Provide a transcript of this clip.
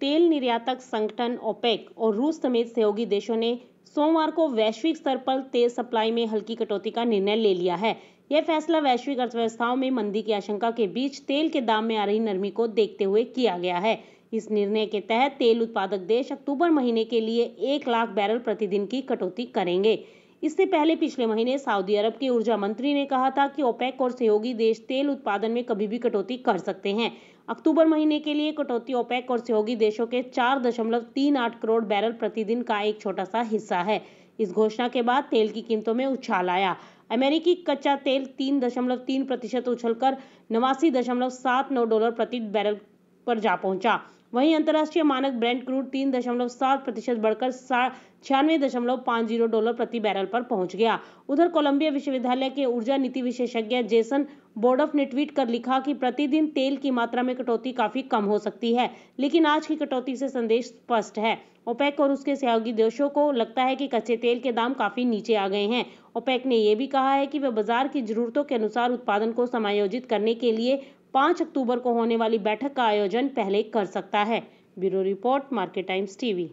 तेल निर्यातक संगठन ओपेक और रूस समेत सहयोगी देशों ने सोमवार को वैश्विक स्तर पर तेल सप्लाई में हल्की कटौती का निर्णय ले लिया है यह फैसला वैश्विक अर्थव्यवस्थाओं में मंदी की आशंका के बीच तेल के दाम में आ रही नरमी को देखते हुए किया गया है इस निर्णय के तहत तेल उत्पादक देश अक्टूबर महीने के लिए एक लाख बैरल प्रतिदिन की कटौती करेंगे इससे पहले पिछले महीने सऊदी अरब के ऊर्जा मंत्री ने कहा था कि ओपेक और सहयोगी देश तेल उत्पादन में कभी भी कटौती कर सकते हैं अक्टूबर महीने के लिए कटौती ओपेक और सहयोगी देशों के चार दशमलव तीन आठ करोड़ बैरल प्रतिदिन का एक छोटा सा हिस्सा है इस घोषणा के बाद तेल की कीमतों में उछाल आया अमेरिकी कच्चा तेल तीन दशमलव तीन प्रतिशत उछलकर नवासी दशमलव सात नौ डॉलर प्रति बैरल पर जा पहुंचा वहीं अंतर्राष्ट्रीय मानक ब्रेंड क्रूड तीन दशमलव सात प्रतिशत बढ़कर छियानवे दशमलव पाँच जीरो डॉलर प्रति बैरल पर पहुंच गया उधर कोलंबिया विश्वविद्यालय के ऊर्जा नीति विशेषज्ञ जेसन बोर्डफ ने ट्वीट कर लिखा कि प्रतिदिन तेल की मात्रा में कटौती काफी कम हो सकती है लेकिन आज की कटौती से संदेश स्पष्ट है ओपेक और उसके सहयोगी देशों को लगता है कि कच्चे तेल के दाम काफी नीचे आ गए हैं ओपेक ने यह भी कहा है कि वे बाजार की जरूरतों के अनुसार उत्पादन को समायोजित करने के लिए पांच अक्टूबर को होने वाली बैठक का आयोजन पहले कर सकता है bureau report Market Times TV